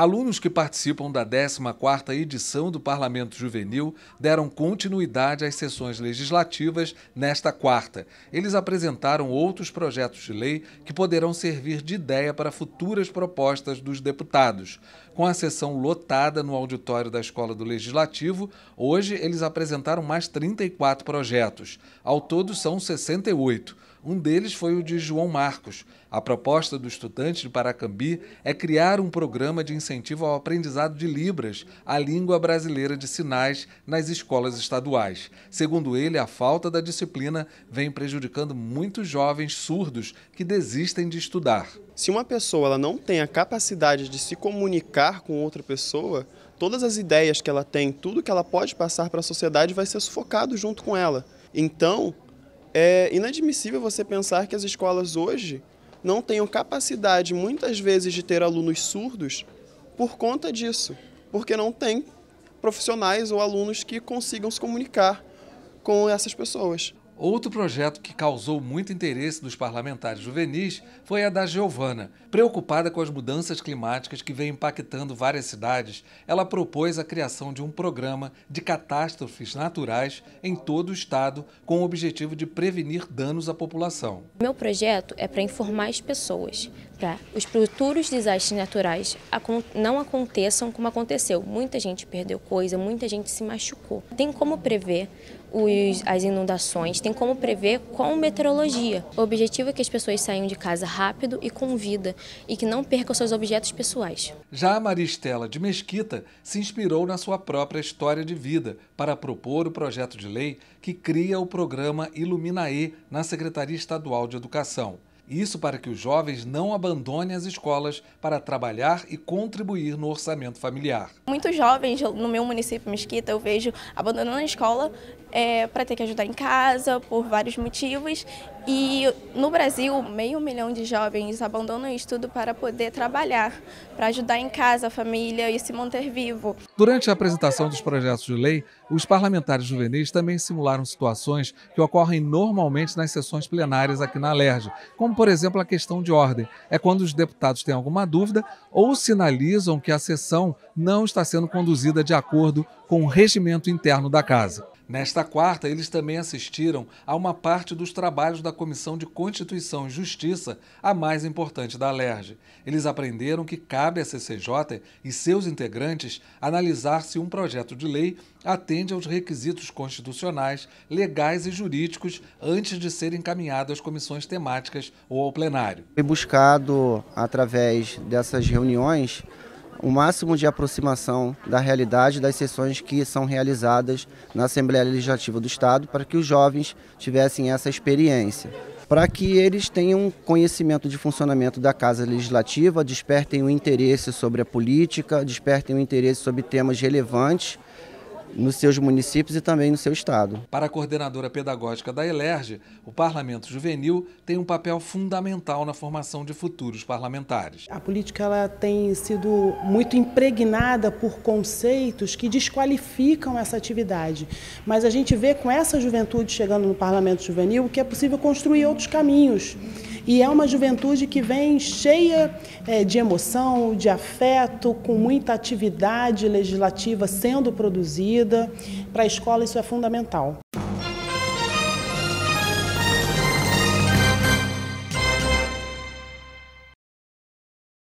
Alunos que participam da 14ª edição do Parlamento Juvenil deram continuidade às sessões legislativas nesta quarta. Eles apresentaram outros projetos de lei que poderão servir de ideia para futuras propostas dos deputados. Com a sessão lotada no auditório da Escola do Legislativo, hoje eles apresentaram mais 34 projetos. Ao todo são 68. Um deles foi o de João Marcos. A proposta do estudante de Paracambi é criar um programa de incentivo ao aprendizado de Libras, a língua brasileira de sinais, nas escolas estaduais. Segundo ele, a falta da disciplina vem prejudicando muitos jovens surdos que desistem de estudar. Se uma pessoa ela não tem a capacidade de se comunicar com outra pessoa, todas as ideias que ela tem, tudo que ela pode passar para a sociedade vai ser sufocado junto com ela. Então, é inadmissível você pensar que as escolas hoje não tenham capacidade, muitas vezes, de ter alunos surdos por conta disso, porque não tem profissionais ou alunos que consigam se comunicar com essas pessoas. Outro projeto que causou muito interesse dos parlamentares juvenis foi a da Giovana. Preocupada com as mudanças climáticas que vem impactando várias cidades, ela propôs a criação de um programa de catástrofes naturais em todo o estado com o objetivo de prevenir danos à população. Meu projeto é para informar as pessoas para os futuros desastres naturais não aconteçam como aconteceu. Muita gente perdeu coisa, muita gente se machucou. Tem como prever os, as inundações, tem como prever com meteorologia. O objetivo é que as pessoas saiam de casa rápido e com vida e que não percam seus objetos pessoais. Já a Maristela de Mesquita se inspirou na sua própria história de vida para propor o projeto de lei que cria o programa Iluminae na Secretaria Estadual de Educação. Isso para que os jovens não abandonem as escolas para trabalhar e contribuir no orçamento familiar. Muitos jovens no meu município Mesquita eu vejo abandonando a escola é, para ter que ajudar em casa por vários motivos. E no Brasil, meio milhão de jovens abandonam o estudo para poder trabalhar, para ajudar em casa a família e se manter vivo. Durante a apresentação dos projetos de lei, os parlamentares juvenis também simularam situações que ocorrem normalmente nas sessões plenárias aqui na LERJ, como por exemplo a questão de ordem. É quando os deputados têm alguma dúvida ou sinalizam que a sessão não está sendo conduzida de acordo com o regimento interno da casa. Nesta quarta, eles também assistiram a uma parte dos trabalhos da Comissão de Constituição e Justiça, a mais importante da LERJ. Eles aprenderam que cabe à CCJ e seus integrantes analisar se um projeto de lei atende aos requisitos constitucionais, legais e jurídicos antes de ser encaminhado às comissões temáticas ou ao plenário. Foi buscado, através dessas reuniões, o máximo de aproximação da realidade das sessões que são realizadas na Assembleia Legislativa do Estado, para que os jovens tivessem essa experiência. Para que eles tenham conhecimento de funcionamento da Casa Legislativa, despertem o interesse sobre a política, despertem o interesse sobre temas relevantes nos seus municípios e também no seu estado. Para a coordenadora pedagógica da Elerge, o Parlamento Juvenil tem um papel fundamental na formação de futuros parlamentares. A política ela tem sido muito impregnada por conceitos que desqualificam essa atividade, mas a gente vê com essa juventude chegando no Parlamento Juvenil que é possível construir outros caminhos. E é uma juventude que vem cheia é, de emoção, de afeto, com muita atividade legislativa sendo produzida. Para a escola, isso é fundamental.